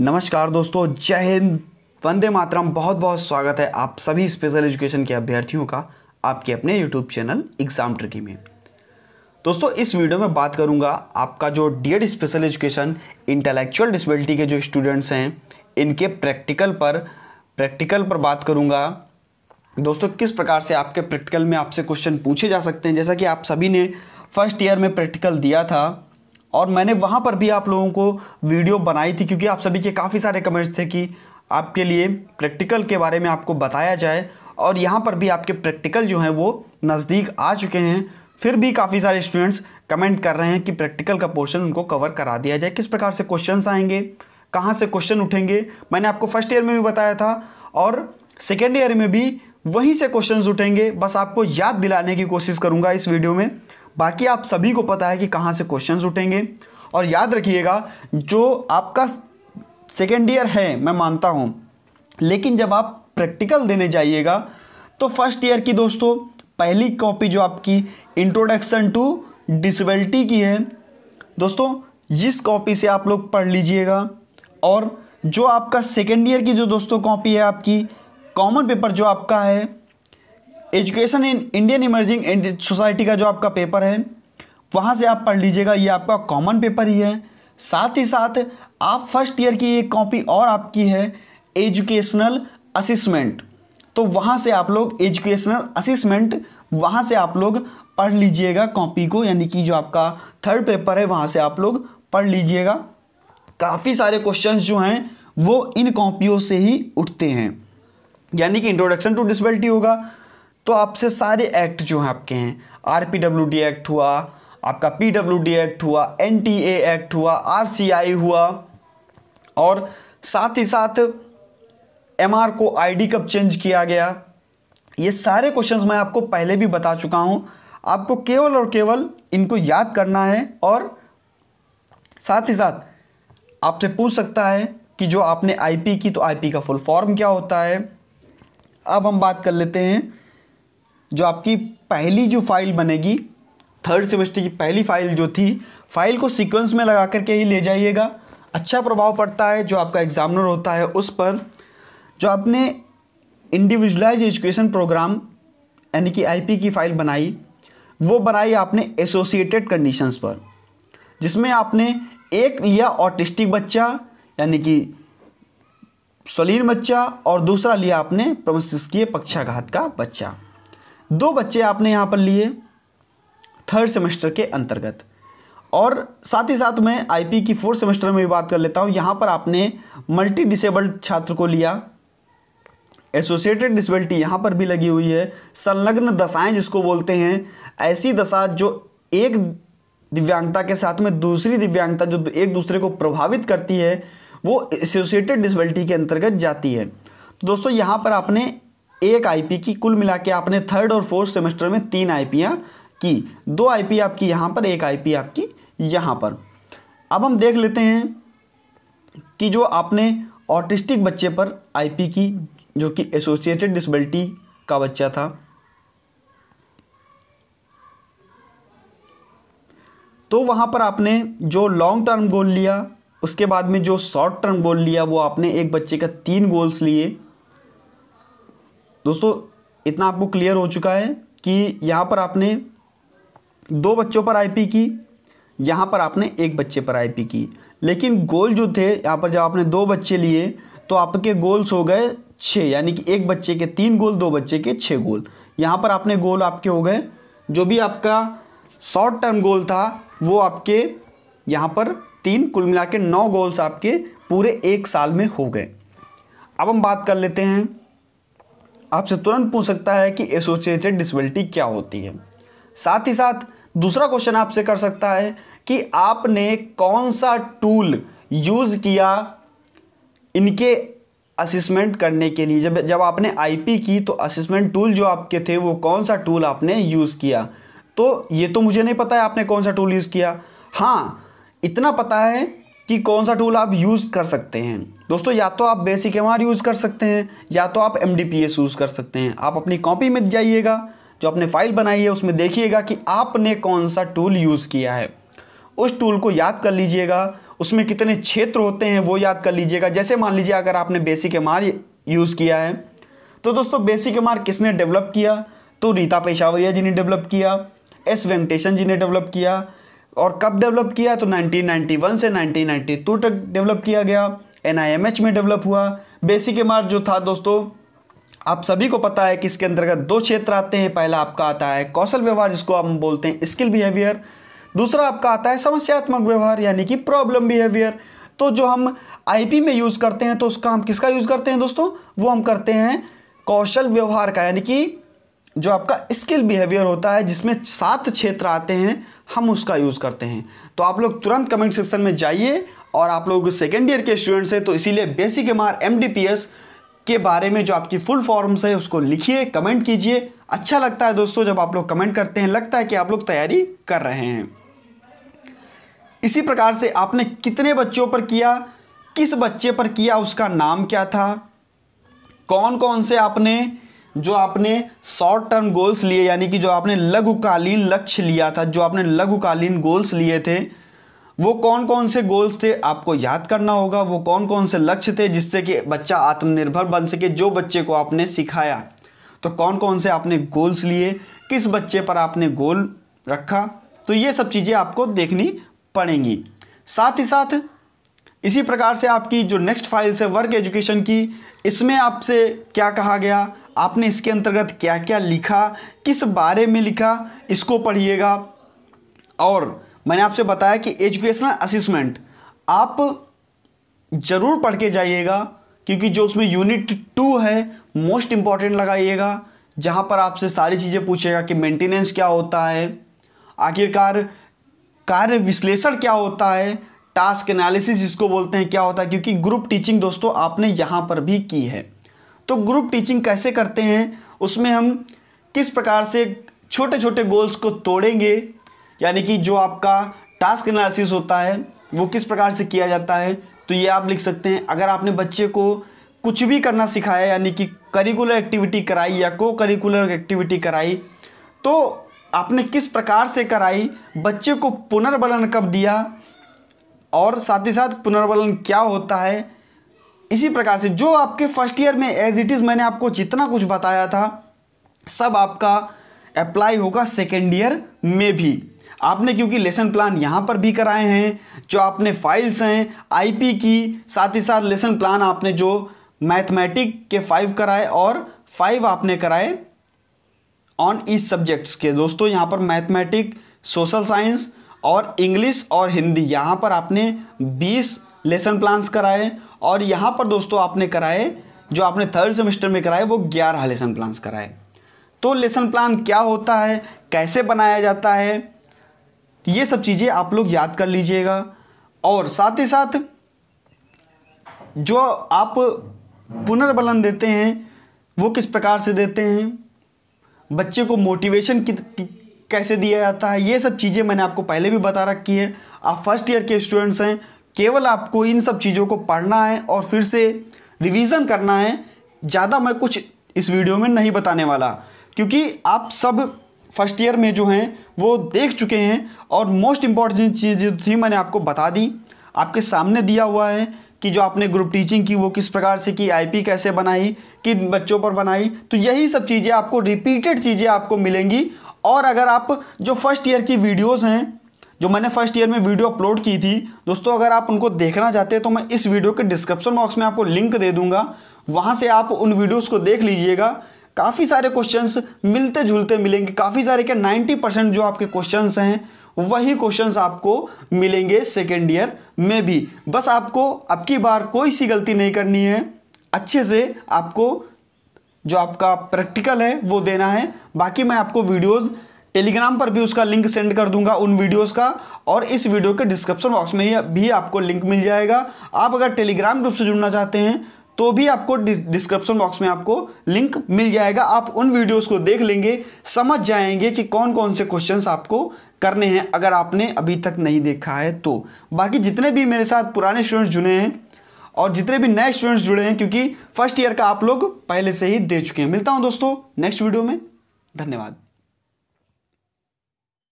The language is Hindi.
नमस्कार दोस्तों जय हिंद वंदे मातरम बहुत बहुत स्वागत है आप सभी स्पेशल एजुकेशन के अभ्यर्थियों का आपके अपने यूट्यूब चैनल एग्जाम ट्रिकी में दोस्तों इस वीडियो में बात करूंगा आपका जो D Ed e special education intellectual disability के जो स्टूडेंट्स हैं इनके प्रैक्टिकल पर प्रैक्टिकल पर बात करूंगा दोस्तों किस प्रकार से आपके प्रैक्टिकल में आपसे क्वेश्चन पूछे जा सकते हैं जैसा कि आप सभी ने फर्स्ट ईयर में प्रैक्टिकल दिया था और मैंने वहाँ पर भी आप लोगों को वीडियो बनाई थी क्योंकि आप सभी के काफ़ी सारे कमेंट्स थे कि आपके लिए प्रैक्टिकल के बारे में आपको बताया जाए और यहाँ पर भी आपके प्रैक्टिकल जो हैं वो नज़दीक आ चुके हैं फिर भी काफ़ी सारे स्टूडेंट्स कमेंट कर रहे हैं कि प्रैक्टिकल का पोर्शन उनको कवर करा दिया जाए किस प्रकार से क्वेश्चंस आएंगे कहाँ से क्वेश्चन उठेंगे मैंने आपको फर्स्ट ईयर में भी बताया था और सेकेंड ईयर में भी वहीं से क्वेश्चन उठेंगे बस आपको याद दिलाने की कोशिश करूँगा इस वीडियो में बाकी आप सभी को पता है कि कहाँ से क्वेश्चंस उठेंगे और याद रखिएगा जो आपका सेकेंड ईयर है मैं मानता हूँ लेकिन जब आप प्रैक्टिकल देने जाइएगा तो फर्स्ट ईयर की दोस्तों पहली कॉपी जो आपकी इंट्रोडक्शन टू डिसबिलिटी की है दोस्तों जिस कॉपी से आप लोग पढ़ लीजिएगा और जो आपका सेकेंड ईयर की जो दोस्तों कॉपी है आपकी कॉमन पेपर जो आपका है education in Indian emerging society का जो आपका पेपर है वहाँ से आप पढ़ लीजिएगा ये आपका कॉमन पेपर ही है साथ ही साथ आप फर्स्ट ईयर की एक कॉपी और आपकी है एजुकेशनल असिसमेंट तो वहाँ से आप लोग एजुकेशनल असिसमेंट वहाँ से आप लोग पढ़ लीजिएगा कॉपी को यानी कि जो आपका थर्ड पेपर है वहाँ से आप लोग पढ़ लीजिएगा काफ़ी सारे क्वेश्चंस जो हैं वो इन कॉपियों से ही उठते हैं यानी कि इंट्रोडक्शन टू डिसबिलिटी होगा तो आपसे सारे एक्ट जो हैं आपके हैं R P W D act हुआ आपका पी डब्ल्यू डी एक्ट हुआ एन टी ए एक्ट हुआ आर सी आई हुआ और साथ ही साथ एम आर को आई डी कब चेंज किया गया ये सारे क्वेश्चंस मैं आपको पहले भी बता चुका हूँ आपको केवल और केवल इनको याद करना है और साथ ही साथ आपसे पूछ सकता है कि जो आपने आईपी की तो आईपी का फुल फॉर्म क्या होता है अब हम बात कर लेते हैं जो आपकी पहली जो फाइल बनेगी थर्ड सेमेस्टर की पहली फाइल जो थी फाइल को सीक्वेंस में लगा करके ही ले जाइएगा अच्छा प्रभाव पड़ता है जो आपका एग्जामिनर होता है उस पर जो आपने इंडिविजुअलाइज एजुकेशन प्रोग्राम यानी कि आईपी की फ़ाइल बनाई वो बनाई आपने एसोसिएटेड कंडीशंस पर जिसमें आपने एक लिया ऑटिस्टिक बच्चा यानी कि सलीन बच्चा और दूसरा लिया आपने प्रमस्तिष्कीय पक्षाघात का बच्चा दो बच्चे आपने यहाँ पर लिए थर्ड सेमेस्टर के अंतर्गत और साथ ही साथ मैं आईपी की फोर्थ सेमेस्टर में भी बात कर लेता हूँ यहाँ पर आपने मल्टी डिसेबल्ड छात्र को लिया एसोसिएटेड डिसेबिलिटी यहाँ पर भी लगी हुई है संलग्न दशाएं जिसको बोलते हैं ऐसी दशा जो एक दिव्यांगता के साथ में दूसरी दिव्यांगता जो एक दूसरे को प्रभावित करती है वो एसोसिएटेड डिसबिलिटी के अंतर्गत जाती है तो दोस्तों यहाँ पर आपने एक आईपी की कुल मिला के आपने थर्ड और फोर्थ सेमेस्टर में तीन आईपियाँ की दो आईपी आपकी यहाँ पर एक आईपी आपकी यहाँ पर अब हम देख लेते हैं कि जो आपने ऑटिस्टिक बच्चे पर आईपी की जो कि एसोसिएटेड डिसबिलिटी का बच्चा था तो वहाँ पर आपने जो लॉन्ग टर्म गोल लिया उसके बाद में जो शॉर्ट टर्म गोल लिया वो आपने एक बच्चे का तीन गोल्स लिए दोस्तों इतना आपको क्लियर हो चुका है कि यहाँ पर आपने दो बच्चों पर आईपी की यहाँ पर आपने एक बच्चे पर आईपी की लेकिन गोल जो थे यहाँ पर जब आपने दो बच्चे लिए तो आपके गोल्स हो गए छः यानी कि एक बच्चे के तीन गोल दो बच्चे के छः गोल यहाँ पर आपने गोल आपके हो गए जो भी आपका शॉर्ट टर्म गोल था वो आपके यहाँ पर तीन कुल मिला के नौ गोल्स आपके पूरे एक साल में हो गए अब हम बात कर लेते हैं आपसे तुरंत पूछ सकता है कि एसोसिएटेड डिसबिलिटी क्या होती है साथ ही साथ दूसरा क्वेश्चन आपसे कर सकता है कि आपने कौन सा टूल यूज़ किया इनके असिसमेंट करने के लिए जब जब आपने आईपी की तो असिसमेंट टूल जो आपके थे वो कौन सा टूल आपने यूज़ किया तो ये तो मुझे नहीं पता है आपने कौन सा टूल यूज़ किया हाँ इतना पता है कि कौन सा टूल आप यूज़ कर सकते हैं दोस्तों या तो आप बेसिक एम यूज़ कर सकते हैं या तो आप एम यूज़ कर सकते हैं आप अपनी कॉपी में जाइएगा जो आपने फाइल बनाई है उसमें देखिएगा कि आपने कौन सा टूल यूज़ किया है उस टूल को याद कर लीजिएगा उसमें कितने क्षेत्र होते हैं वो याद कर लीजिएगा जैसे मान लीजिए अगर आपने बेसिक एम यूज़ किया है तो दोस्तों बेसिक एम किसने डेवलप किया तो रीता पेशावरिया जी ने डेवलप किया एस वेंकटेशन जी ने डेवलप किया और कब डेवलप किया तो 1991 से 1992 तक डेवलप किया गया एन में डेवलप हुआ बेसिक एम जो था दोस्तों आप सभी को पता है कि इसके अंतर्गत दो क्षेत्र आते हैं पहला आपका आता है कौशल व्यवहार जिसको हम बोलते हैं स्किल बिहेवियर दूसरा आपका आता है समस्यात्मक व्यवहार यानी कि प्रॉब्लम बिहेवियर तो जो हम आईपी में यूज़ करते हैं तो उसका हम किसका यूज़ करते हैं दोस्तों वो हम करते हैं कौशल व्यवहार का यानी कि जो आपका स्किल बिहेवियर होता है जिसमें सात क्षेत्र आते हैं हम उसका यूज़ करते हैं तो आप लोग तुरंत कमेंट सेक्शन में जाइए और आप लोग सेकेंड ईयर के स्टूडेंट्स हैं तो इसीलिए basic M R M D P S के बारे में जो आपकी फुल फॉर्म्स है उसको लिखिए कमेंट कीजिए अच्छा लगता है दोस्तों जब आप लोग कमेंट करते हैं लगता है कि आप लोग तैयारी कर रहे हैं इसी प्रकार से आपने कितने बच्चों पर किया किस बच्चे पर किया उसका नाम क्या था कौन कौन से आपने जो आपने शॉर्ट टर्म गोल्स लिए यानी कि जो आपने लघुकालीन लक्ष्य लिया था जो आपने लघुकालीन गोल्स लिए थे वो कौन कौन से गोल्स थे आपको याद करना होगा वो कौन कौन से लक्ष्य थे जिससे कि बच्चा आत्मनिर्भर बन सके जो बच्चे को आपने सिखाया तो कौन कौन से आपने गोल्स लिए किस बच्चे पर आपने गोल रखा तो ये सब चीज़ें आपको देखनी पड़ेंगी साथ ही साथ इसी प्रकार से आपकी जो नेक्स्ट फाइल्स है वर्क एजुकेशन की इसमें आपसे क्या कहा गया आपने इसके अंतर्गत क्या क्या लिखा किस बारे में लिखा इसको पढ़िएगा और मैंने आपसे बताया कि एजुकेशनल असिसमेंट आप ज़रूर पढ़ के जाइएगा क्योंकि जो उसमें यूनिट टू है मोस्ट इम्पॉर्टेंट लगाइएगा जहाँ पर आपसे सारी चीज़ें पूछेगा कि मेंटेनेंस क्या होता है आखिरकार कार्य विश्लेषण क्या होता है टास्क एनालिसिस जिसको बोलते हैं क्या होता है क्योंकि ग्रुप टीचिंग दोस्तों आपने यहाँ पर भी की है तो ग्रुप टीचिंग कैसे करते हैं उसमें हम किस प्रकार से छोटे छोटे गोल्स को तोड़ेंगे यानी कि जो आपका टास्क एनालिसिस होता है वो किस प्रकार से किया जाता है तो ये आप लिख सकते हैं अगर आपने बच्चे को कुछ भी करना सिखाया यानी कि करिकुलर एक्टिविटी कराई या को करिकुलर एक्टिविटी कराई तो आपने किस प्रकार से कराई बच्चे को पुनर्बलन कब दिया और साथ ही साथ पुनर्बलन क्या होता है इसी प्रकार से जो आपके फर्स्ट ईयर में एज इट इज़ मैंने आपको जितना कुछ बताया था सब आपका अप्लाई होगा सेकेंड ईयर में भी आपने क्योंकि लेसन प्लान यहाँ पर भी कराए हैं जो आपने फाइल्स हैं आईपी की साथ ही साथ लेसन प्लान आपने जो मैथमेटिक के फाइव कराए और फाइव आपने कराए ऑन इस सब्जेक्ट्स के दोस्तों यहाँ पर मैथमेटिक सोशल साइंस और इंग्लिश और हिंदी यहाँ पर आपने 20 लेसन प्लान्स कराए और यहाँ पर दोस्तों आपने कराए जो आपने थर्ड सेमेस्टर में कराए वो ग्यारह लेसन प्लान्स कराए तो लेसन प्लान क्या होता है कैसे बनाया जाता है ये सब चीज़ें आप लोग याद कर लीजिएगा और साथ ही साथ जो आप पुनर्बलन देते हैं वो किस प्रकार से देते हैं बच्चे को मोटिवेशन कि, कैसे दिया जाता है ये सब चीज़ें मैंने आपको पहले भी बता रखी है आप फर्स्ट ईयर के स्टूडेंट्स हैं केवल आपको इन सब चीज़ों को पढ़ना है और फिर से रिवीजन करना है ज़्यादा मैं कुछ इस वीडियो में नहीं बताने वाला क्योंकि आप सब फर्स्ट ईयर में जो हैं वो देख चुके हैं और मोस्ट इम्पॉर्टेंट चीज़ जो थी मैंने आपको बता दी आपके सामने दिया हुआ है कि जो आपने ग्रुप टीचिंग की वो किस प्रकार से की आईपी कैसे बनाई किन बच्चों पर बनाई तो यही सब चीज़ें आपको रिपीटेड चीज़ें आपको मिलेंगी और अगर आप जो फर्स्ट ईयर की वीडियोस हैं जो मैंने फर्स्ट ईयर में वीडियो अपलोड की थी दोस्तों अगर आप उनको देखना चाहते हैं तो मैं इस वीडियो के डिस्क्रिप्शन बॉक्स में आपको लिंक दे दूंगा वहां से आप उन वीडियोज़ को देख लीजिएगा काफ़ी सारे क्वेश्चंस मिलते जुलते मिलेंगे काफ़ी सारे के 90 परसेंट जो आपके क्वेश्चंस हैं वही क्वेश्चंस आपको मिलेंगे सेकेंड ईयर में भी बस आपको अब की बार कोई सी गलती नहीं करनी है अच्छे से आपको जो आपका प्रैक्टिकल है वो देना है बाकी मैं आपको वीडियोज़ टेलीग्राम पर भी उसका लिंक सेंड कर दूंगा उन वीडियोस का और इस वीडियो के डिस्क्रिप्शन बॉक्स में भी आपको लिंक मिल जाएगा आप अगर टेलीग्राम ग्रुप से जुड़ना चाहते हैं तो भी आपको डिस्क्रिप्शन बॉक्स में आपको लिंक मिल जाएगा आप उन वीडियोस को देख लेंगे समझ जाएंगे कि कौन कौन से क्वेश्चंस आपको करने हैं अगर आपने अभी तक नहीं देखा है तो बाकी जितने भी मेरे साथ पुराने स्टूडेंट्स जुड़े हैं और जितने भी नए स्टूडेंट्स जुड़े हैं क्योंकि फर्स्ट ईयर का आप लोग पहले से ही दे चुके हैं मिलता हूं दोस्तों नेक्स्ट वीडियो में धन्यवाद